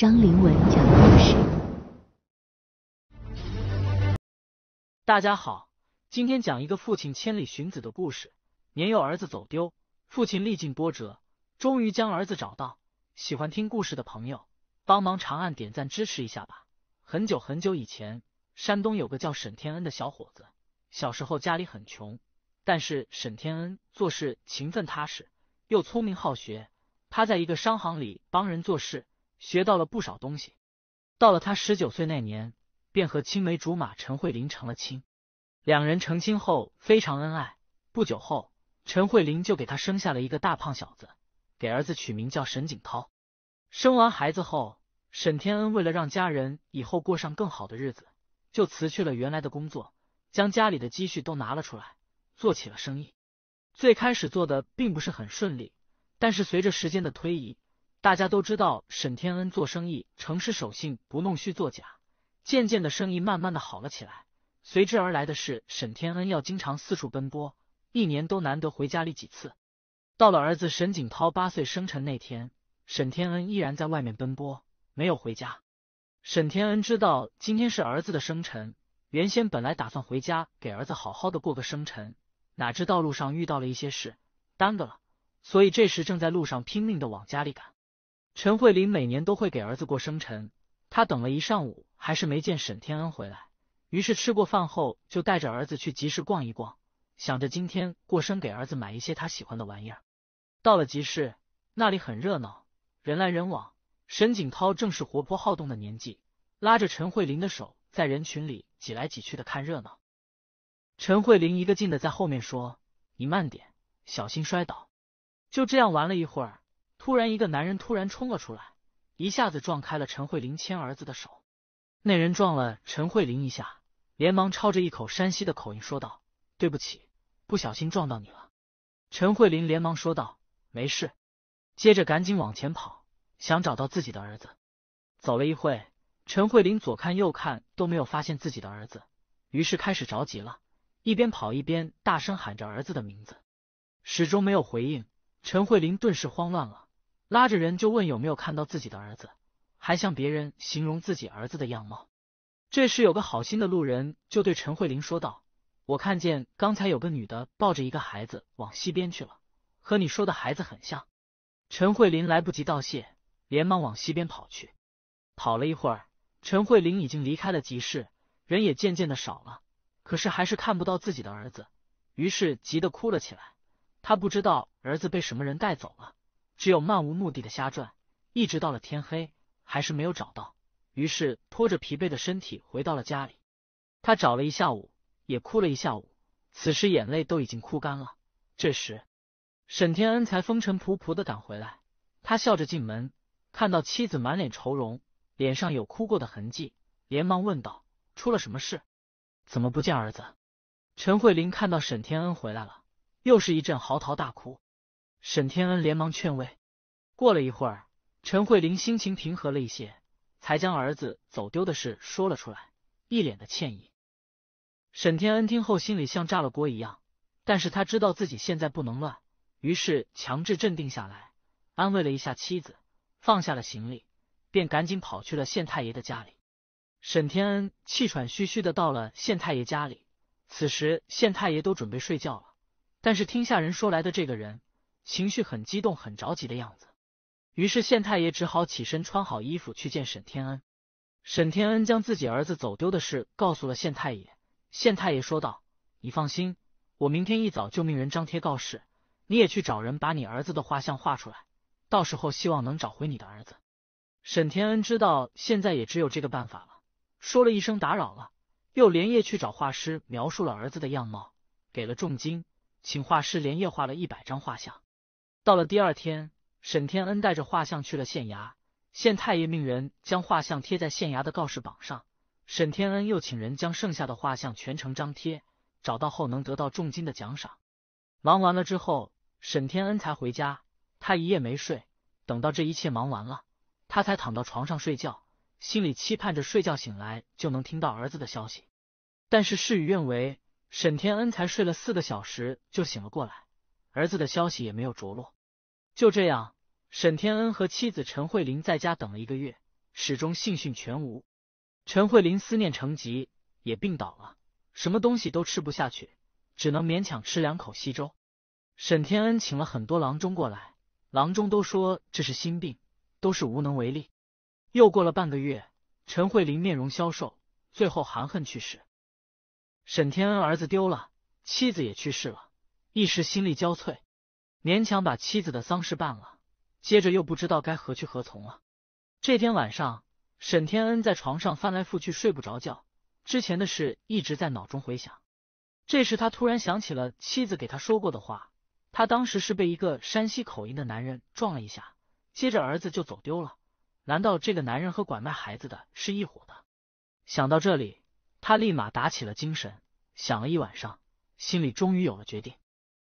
张凌文讲故事。大家好，今天讲一个父亲千里寻子的故事。年幼儿子走丢，父亲历尽波折，终于将儿子找到。喜欢听故事的朋友，帮忙长按点赞支持一下吧。很久很久以前，山东有个叫沈天恩的小伙子，小时候家里很穷，但是沈天恩做事勤奋踏实，又聪明好学。他在一个商行里帮人做事。学到了不少东西。到了他十九岁那年，便和青梅竹马陈慧琳成了亲。两人成亲后非常恩爱，不久后，陈慧琳就给他生下了一个大胖小子，给儿子取名叫沈景涛。生完孩子后，沈天恩为了让家人以后过上更好的日子，就辞去了原来的工作，将家里的积蓄都拿了出来，做起了生意。最开始做的并不是很顺利，但是随着时间的推移。大家都知道沈天恩做生意诚实守信，不弄虚作假。渐渐的生意慢慢的好了起来，随之而来的是沈天恩要经常四处奔波，一年都难得回家里几次。到了儿子沈景涛八岁生辰那天，沈天恩依然在外面奔波，没有回家。沈天恩知道今天是儿子的生辰，原先本来打算回家给儿子好好的过个生辰，哪知道路上遇到了一些事，耽搁了，所以这时正在路上拼命的往家里赶。陈慧琳每年都会给儿子过生辰，她等了一上午还是没见沈天恩回来，于是吃过饭后就带着儿子去集市逛一逛，想着今天过生给儿子买一些他喜欢的玩意儿。到了集市，那里很热闹，人来人往。沈景涛正是活泼好动的年纪，拉着陈慧琳的手在人群里挤来挤去的看热闹。陈慧琳一个劲的在后面说：“你慢点，小心摔倒。”就这样玩了一会儿。突然，一个男人突然冲了出来，一下子撞开了陈慧琳牵儿子的手。那人撞了陈慧琳一下，连忙抄着一口山西的口音说道：“对不起，不小心撞到你了。”陈慧琳连忙说道：“没事。”接着赶紧往前跑，想找到自己的儿子。走了一会，陈慧琳左看右看都没有发现自己的儿子，于是开始着急了，一边跑一边大声喊着儿子的名字，始终没有回应。陈慧琳顿时慌乱了。拉着人就问有没有看到自己的儿子，还向别人形容自己儿子的样貌。这时有个好心的路人就对陈慧琳说道：“我看见刚才有个女的抱着一个孩子往西边去了，和你说的孩子很像。”陈慧琳来不及道谢，连忙往西边跑去。跑了一会儿，陈慧琳已经离开了集市，人也渐渐的少了，可是还是看不到自己的儿子，于是急得哭了起来。她不知道儿子被什么人带走了。只有漫无目的的瞎转，一直到了天黑，还是没有找到。于是拖着疲惫的身体回到了家里。他找了一下午，也哭了一下午，此时眼泪都已经哭干了。这时，沈天恩才风尘仆仆的赶回来。他笑着进门，看到妻子满脸愁容，脸上有哭过的痕迹，连忙问道：“出了什么事？怎么不见儿子？”陈慧琳看到沈天恩回来了，又是一阵嚎啕大哭。沈天恩连忙劝慰，过了一会儿，陈慧玲心情平和了一些，才将儿子走丢的事说了出来，一脸的歉意。沈天恩听后心里像炸了锅一样，但是他知道自己现在不能乱，于是强制镇定下来，安慰了一下妻子，放下了行李，便赶紧跑去了县太爷的家里。沈天恩气喘吁吁的到了县太爷家里，此时县太爷都准备睡觉了，但是听下人说来的这个人。情绪很激动、很着急的样子，于是县太爷只好起身穿好衣服去见沈天恩。沈天恩将自己儿子走丢的事告诉了县太爷，县太爷说道：“你放心，我明天一早就命人张贴告示，你也去找人把你儿子的画像画出来，到时候希望能找回你的儿子。”沈天恩知道现在也只有这个办法了，说了一声“打扰了”，又连夜去找画师描述了儿子的样貌，给了重金，请画师连夜画了一百张画像。到了第二天，沈天恩带着画像去了县衙，县太爷命人将画像贴在县衙的告示榜上。沈天恩又请人将剩下的画像全程张贴，找到后能得到重金的奖赏。忙完了之后，沈天恩才回家，他一夜没睡，等到这一切忙完了，他才躺到床上睡觉，心里期盼着睡觉醒来就能听到儿子的消息。但是事与愿违，沈天恩才睡了四个小时就醒了过来。儿子的消息也没有着落，就这样，沈天恩和妻子陈慧玲在家等了一个月，始终信讯全无。陈慧玲思念成疾，也病倒了，什么东西都吃不下去，只能勉强吃两口稀粥。沈天恩请了很多郎中过来，郎中都说这是心病，都是无能为力。又过了半个月，陈慧玲面容消瘦，最后含恨去世。沈天恩儿子丢了，妻子也去世了。一时心力交瘁，勉强把妻子的丧事办了，接着又不知道该何去何从了。这天晚上，沈天恩在床上翻来覆去睡不着觉，之前的事一直在脑中回想。这时，他突然想起了妻子给他说过的话，他当时是被一个山西口音的男人撞了一下，接着儿子就走丢了。难道这个男人和拐卖孩子的是一伙的？想到这里，他立马打起了精神，想了一晚上，心里终于有了决定。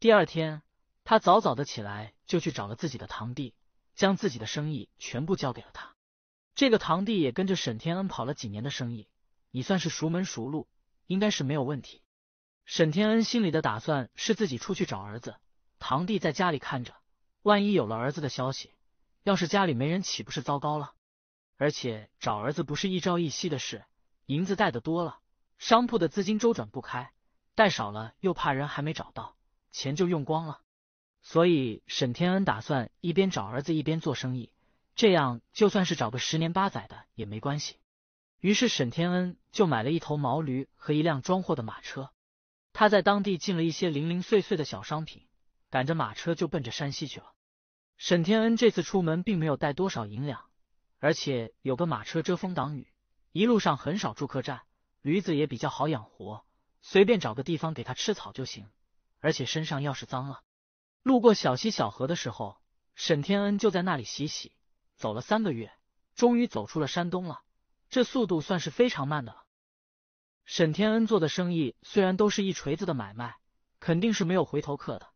第二天，他早早的起来，就去找了自己的堂弟，将自己的生意全部交给了他。这个堂弟也跟着沈天恩跑了几年的生意，已算是熟门熟路，应该是没有问题。沈天恩心里的打算是自己出去找儿子，堂弟在家里看着，万一有了儿子的消息，要是家里没人，岂不是糟糕了？而且找儿子不是一朝一夕的事，银子带的多了，商铺的资金周转不开；带少了，又怕人还没找到。钱就用光了，所以沈天恩打算一边找儿子一边做生意，这样就算是找个十年八载的也没关系。于是沈天恩就买了一头毛驴和一辆装货的马车，他在当地进了一些零零碎碎的小商品，赶着马车就奔着山西去了。沈天恩这次出门并没有带多少银两，而且有个马车遮风挡雨，一路上很少住客栈，驴子也比较好养活，随便找个地方给它吃草就行。而且身上要是脏了，路过小溪小河的时候，沈天恩就在那里洗洗。走了三个月，终于走出了山东了，这速度算是非常慢的了。沈天恩做的生意虽然都是一锤子的买卖，肯定是没有回头客的，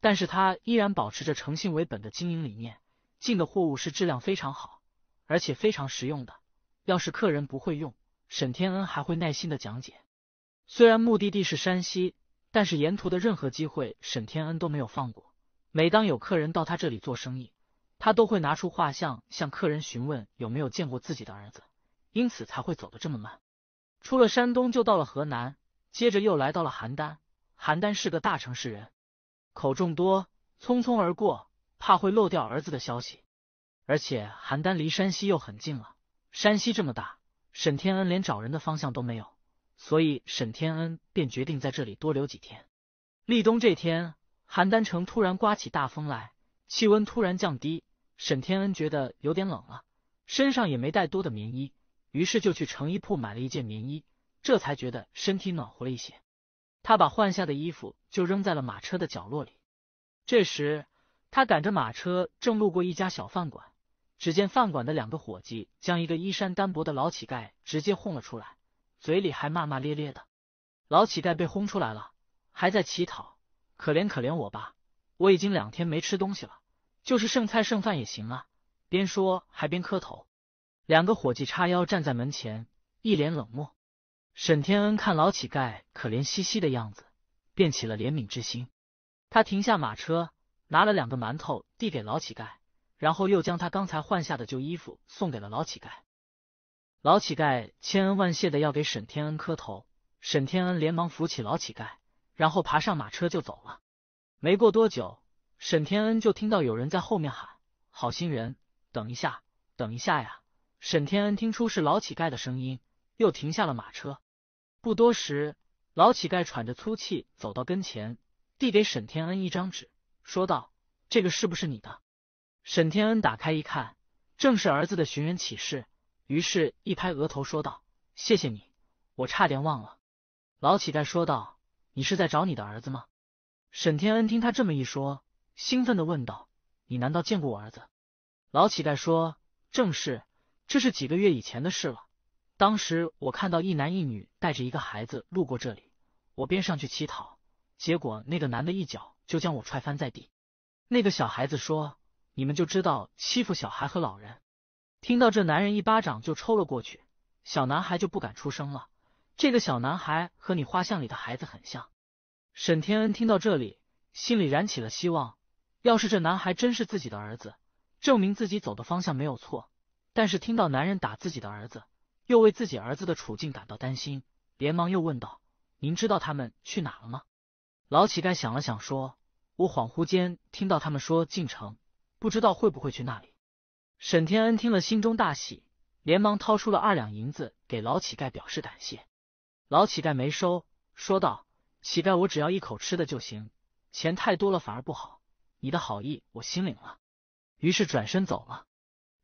但是他依然保持着诚信为本的经营理念。进的货物是质量非常好，而且非常实用的。要是客人不会用，沈天恩还会耐心的讲解。虽然目的地是山西。但是沿途的任何机会，沈天恩都没有放过。每当有客人到他这里做生意，他都会拿出画像向客人询问有没有见过自己的儿子，因此才会走得这么慢。出了山东就到了河南，接着又来到了邯郸。邯郸是个大城市，人口众多，匆匆而过，怕会漏掉儿子的消息。而且邯郸离山西又很近了，山西这么大，沈天恩连找人的方向都没有。所以，沈天恩便决定在这里多留几天。立冬这天，邯郸城突然刮起大风来，气温突然降低，沈天恩觉得有点冷了，身上也没带多的棉衣，于是就去成衣铺买了一件棉衣，这才觉得身体暖和了一些。他把换下的衣服就扔在了马车的角落里。这时，他赶着马车正路过一家小饭馆，只见饭馆的两个伙计将一个衣衫单薄的老乞丐直接轰了出来。嘴里还骂骂咧咧的，老乞丐被轰出来了，还在乞讨，可怜可怜我吧，我已经两天没吃东西了，就是剩菜剩饭也行啊。边说还边磕头。两个伙计叉腰站在门前，一脸冷漠。沈天恩看老乞丐可怜兮兮的样子，便起了怜悯之心。他停下马车，拿了两个馒头递给老乞丐，然后又将他刚才换下的旧衣服送给了老乞丐。老乞丐千恩万谢的要给沈天恩磕头，沈天恩连忙扶起老乞丐，然后爬上马车就走了。没过多久，沈天恩就听到有人在后面喊：“好心人，等一下，等一下呀！”沈天恩听出是老乞丐的声音，又停下了马车。不多时，老乞丐喘着粗气走到跟前，递给沈天恩一张纸，说道：“这个是不是你的？”沈天恩打开一看，正是儿子的寻人启事。于是，一拍额头说道：“谢谢你，我差点忘了。”老乞丐说道：“你是在找你的儿子吗？”沈天恩听他这么一说，兴奋的问道：“你难道见过我儿子？”老乞丐说：“正是，这是几个月以前的事了。当时我看到一男一女带着一个孩子路过这里，我便上去乞讨，结果那个男的一脚就将我踹翻在地。那个小孩子说：‘你们就知道欺负小孩和老人。’”听到这男人一巴掌就抽了过去，小男孩就不敢出声了。这个小男孩和你画像里的孩子很像。沈天恩听到这里，心里燃起了希望。要是这男孩真是自己的儿子，证明自己走的方向没有错。但是听到男人打自己的儿子，又为自己儿子的处境感到担心，连忙又问道：“您知道他们去哪了吗？”老乞丐想了想，说：“我恍惚间听到他们说进城，不知道会不会去那里。”沈天恩听了，心中大喜，连忙掏出了二两银子给老乞丐表示感谢。老乞丐没收，说道：“乞丐，我只要一口吃的就行，钱太多了反而不好。你的好意我心领了。”于是转身走了。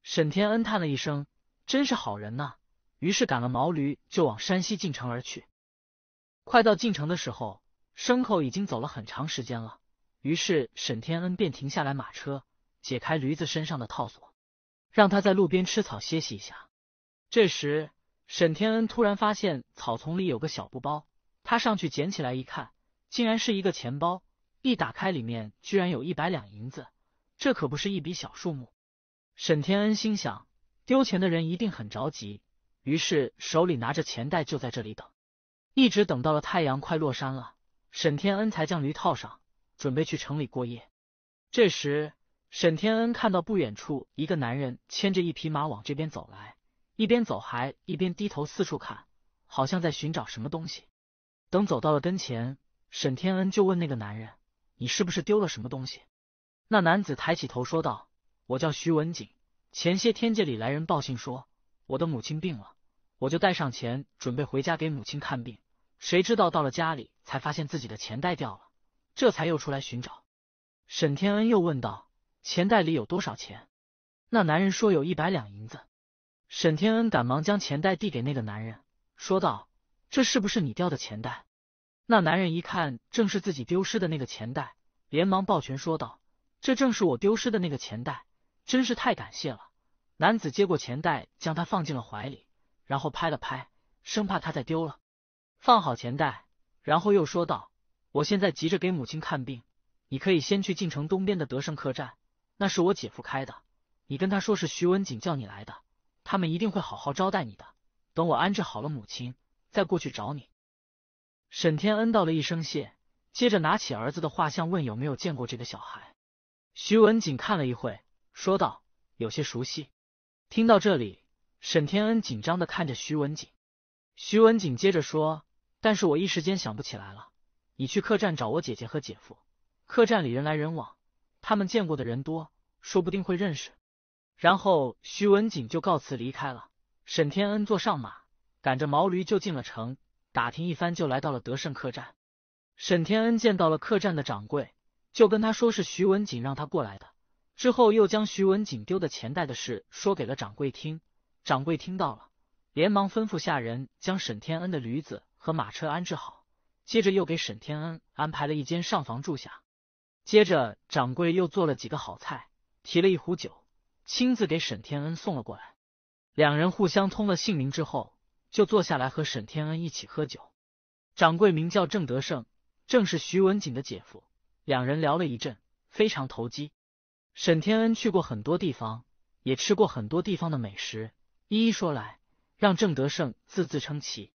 沈天恩叹了一声：“真是好人呢。”于是赶了毛驴就往山西晋城而去。快到晋城的时候，牲口已经走了很长时间了，于是沈天恩便停下来马车，解开驴子身上的套索。让他在路边吃草歇息一下。这时，沈天恩突然发现草丛里有个小布包，他上去捡起来一看，竟然是一个钱包。一打开，里面居然有一百两银子，这可不是一笔小数目。沈天恩心想，丢钱的人一定很着急，于是手里拿着钱袋就在这里等，一直等到了太阳快落山了，沈天恩才将驴套上，准备去城里过夜。这时，沈天恩看到不远处一个男人牵着一匹马往这边走来，一边走还一边低头四处看，好像在寻找什么东西。等走到了跟前，沈天恩就问那个男人：“你是不是丢了什么东西？”那男子抬起头说道：“我叫徐文景，前些天这里来人报信说我的母亲病了，我就带上钱准备回家给母亲看病，谁知道到了家里才发现自己的钱袋掉了，这才又出来寻找。”沈天恩又问道。钱袋里有多少钱？那男人说有一百两银子。沈天恩赶忙将钱袋递给那个男人，说道：“这是不是你掉的钱袋？”那男人一看正是自己丢失的那个钱袋，连忙抱拳说道：“这正是我丢失的那个钱袋，真是太感谢了。”男子接过钱袋，将它放进了怀里，然后拍了拍，生怕它再丢了，放好钱袋，然后又说道：“我现在急着给母亲看病，你可以先去晋城东边的德胜客栈。”那是我姐夫开的，你跟他说是徐文锦叫你来的，他们一定会好好招待你的。等我安置好了母亲，再过去找你。沈天恩道了一声谢，接着拿起儿子的画像问有没有见过这个小孩。徐文锦看了一会，说道有些熟悉。听到这里，沈天恩紧张的看着徐文锦。徐文锦接着说，但是我一时间想不起来了。你去客栈找我姐姐和姐夫，客栈里人来人往。他们见过的人多，说不定会认识。然后徐文锦就告辞离开了。沈天恩坐上马，赶着毛驴就进了城，打听一番就来到了德胜客栈。沈天恩见到了客栈的掌柜，就跟他说是徐文锦让他过来的，之后又将徐文锦丢的钱袋的事说给了掌柜听。掌柜听到了，连忙吩咐下人将沈天恩的驴子和马车安置好，接着又给沈天恩安排了一间上房住下。接着，掌柜又做了几个好菜，提了一壶酒，亲自给沈天恩送了过来。两人互相通了姓名之后，就坐下来和沈天恩一起喝酒。掌柜名叫郑德胜，正是徐文锦的姐夫。两人聊了一阵，非常投机。沈天恩去过很多地方，也吃过很多地方的美食，一一说来，让郑德胜字字称奇。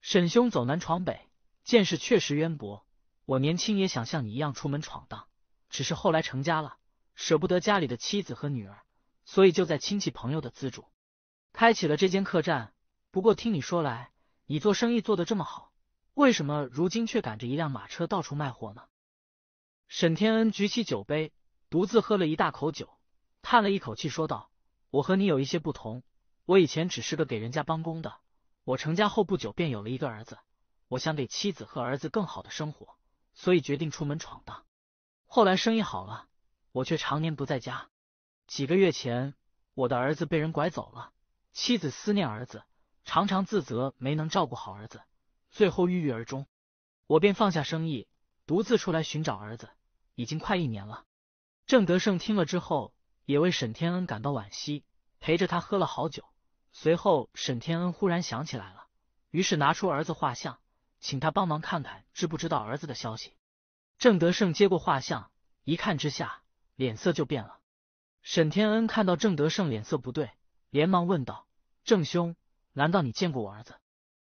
沈兄走南闯北，见识确实渊博。我年轻也想像你一样出门闯荡。只是后来成家了，舍不得家里的妻子和女儿，所以就在亲戚朋友的资助，开启了这间客栈。不过听你说来，你做生意做得这么好，为什么如今却赶着一辆马车到处卖货呢？沈天恩举起酒杯，独自喝了一大口酒，叹了一口气，说道：“我和你有一些不同。我以前只是个给人家帮工的。我成家后不久便有了一个儿子，我想给妻子和儿子更好的生活，所以决定出门闯荡。”后来生意好了，我却常年不在家。几个月前，我的儿子被人拐走了，妻子思念儿子，常常自责没能照顾好儿子，最后郁郁而终。我便放下生意，独自出来寻找儿子，已经快一年了。郑德胜听了之后，也为沈天恩感到惋惜，陪着他喝了好久。随后，沈天恩忽然想起来了，于是拿出儿子画像，请他帮忙看看，知不知道儿子的消息。郑德胜接过画像，一看之下，脸色就变了。沈天恩看到郑德胜脸色不对，连忙问道：“郑兄，难道你见过我儿子？”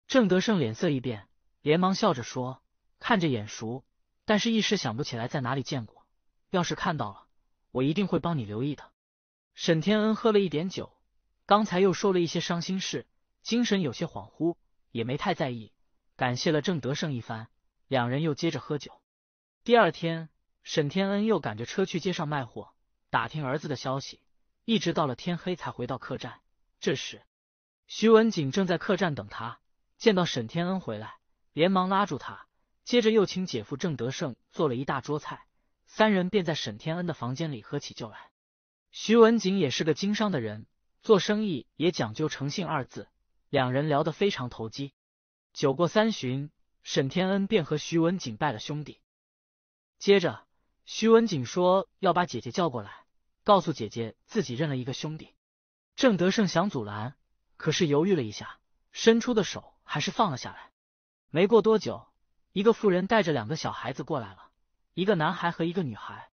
郑德胜脸色一变，连忙笑着说：“看着眼熟，但是一时想不起来在哪里见过。要是看到了，我一定会帮你留意的。”沈天恩喝了一点酒，刚才又说了一些伤心事，精神有些恍惚，也没太在意，感谢了郑德胜一番，两人又接着喝酒。第二天，沈天恩又赶着车去街上卖货，打听儿子的消息，一直到了天黑才回到客栈。这时，徐文景正在客栈等他，见到沈天恩回来，连忙拉住他，接着又请姐夫郑德胜做了一大桌菜，三人便在沈天恩的房间里喝起酒来。徐文景也是个经商的人，做生意也讲究诚信二字，两人聊得非常投机。酒过三巡，沈天恩便和徐文景拜了兄弟。接着，徐文景说要把姐姐叫过来，告诉姐姐自己认了一个兄弟。郑德胜想阻拦，可是犹豫了一下，伸出的手还是放了下来。没过多久，一个妇人带着两个小孩子过来了，一个男孩和一个女孩。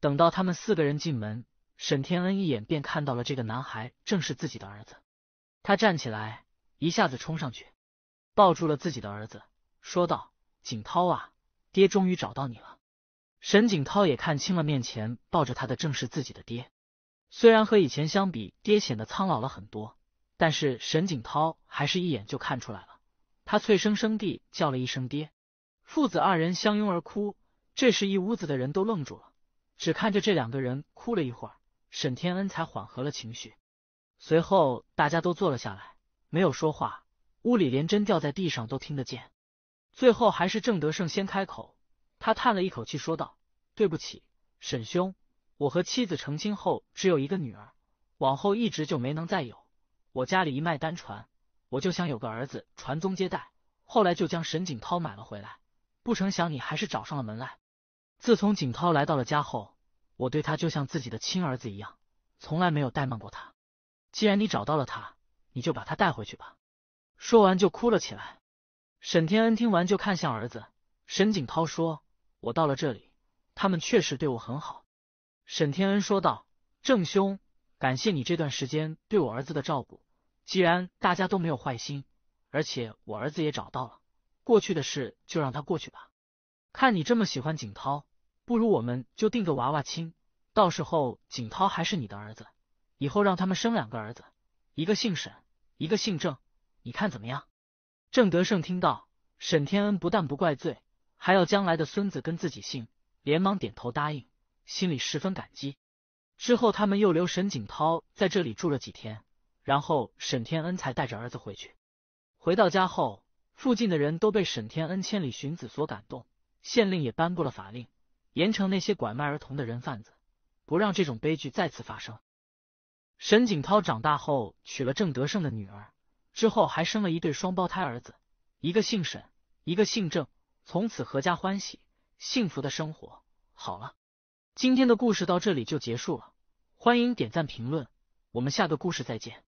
等到他们四个人进门，沈天恩一眼便看到了这个男孩，正是自己的儿子。他站起来，一下子冲上去，抱住了自己的儿子，说道：“景涛啊，爹终于找到你了。”沈景涛也看清了面前抱着他的正是自己的爹，虽然和以前相比爹显得苍老了很多，但是沈景涛还是一眼就看出来了。他脆生生地叫了一声“爹”，父子二人相拥而哭。这时，一屋子的人都愣住了，只看着这两个人哭了一会儿，沈天恩才缓和了情绪。随后，大家都坐了下来，没有说话，屋里连针掉在地上都听得见。最后，还是郑德胜先开口。他叹了一口气，说道：“对不起，沈兄，我和妻子成亲后只有一个女儿，往后一直就没能再有。我家里一脉单传，我就想有个儿子传宗接代。后来就将沈景涛买了回来，不成想你还是找上了门来。自从景涛来到了家后，我对他就像自己的亲儿子一样，从来没有怠慢过他。既然你找到了他，你就把他带回去吧。”说完就哭了起来。沈天恩听完就看向儿子沈景涛，说。我到了这里，他们确实对我很好。”沈天恩说道。“郑兄，感谢你这段时间对我儿子的照顾。既然大家都没有坏心，而且我儿子也找到了，过去的事就让他过去吧。看你这么喜欢景涛，不如我们就定个娃娃亲，到时候景涛还是你的儿子，以后让他们生两个儿子，一个姓沈，一个姓郑，你看怎么样？”郑德胜听到沈天恩不但不怪罪。还要将来的孙子跟自己姓，连忙点头答应，心里十分感激。之后，他们又留沈景涛在这里住了几天，然后沈天恩才带着儿子回去。回到家后，附近的人都被沈天恩千里寻子所感动，县令也颁布了法令，严惩那些拐卖儿童的人贩子，不让这种悲剧再次发生。沈景涛长大后娶了郑德胜的女儿，之后还生了一对双胞胎儿子，一个姓沈，一个姓郑。从此阖家欢喜，幸福的生活。好了，今天的故事到这里就结束了。欢迎点赞评论，我们下个故事再见。